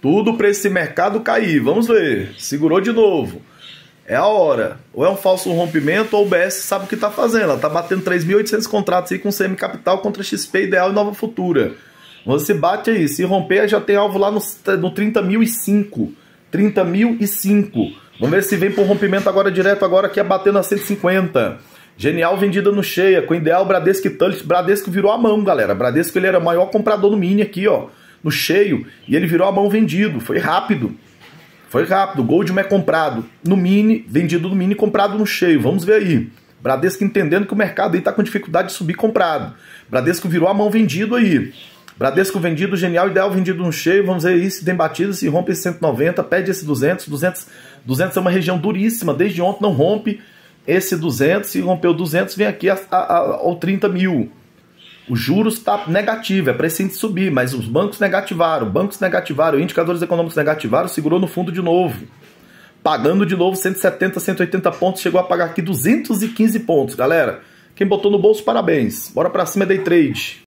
Tudo para esse mercado cair. Vamos ver. Segurou de novo. É a hora. Ou é um falso rompimento, ou o BS sabe o que está fazendo. Ela está batendo 3.800 contratos aí com CM Capital contra XP Ideal e Nova Futura. Você bate aí. Se romper, já tem alvo lá no, no 30.005. 30.005. Vamos ver se vem para o rompimento agora direto, agora que é batendo a 150. Genial vendida no cheia, com ideal Bradesco e Tullet. Bradesco virou a mão, galera. Bradesco ele era o maior comprador no mini aqui, ó no cheio e ele virou a mão vendido. Foi rápido. Foi rápido. Goldman é comprado no mini, vendido no mini, comprado no cheio. Vamos ver aí. Bradesco entendendo que o mercado aí está com dificuldade de subir, comprado. Bradesco virou a mão vendido aí. Bradesco vendido, Genial Ideal vendido no cheio. Vamos ver aí se tem batido, se rompe esse 190, pede esse 200. 200, 200 é uma região duríssima, desde ontem não rompe esse 200. Se rompeu 200, vem aqui a, a, a, ao 30 mil. Os juros está negativo, é preciso subir, mas os bancos negativaram, bancos negativaram, indicadores econômicos negativaram, segurou no fundo de novo. Pagando de novo 170, 180 pontos, chegou a pagar aqui 215 pontos, galera. Quem botou no bolso, parabéns. Bora para cima day trade.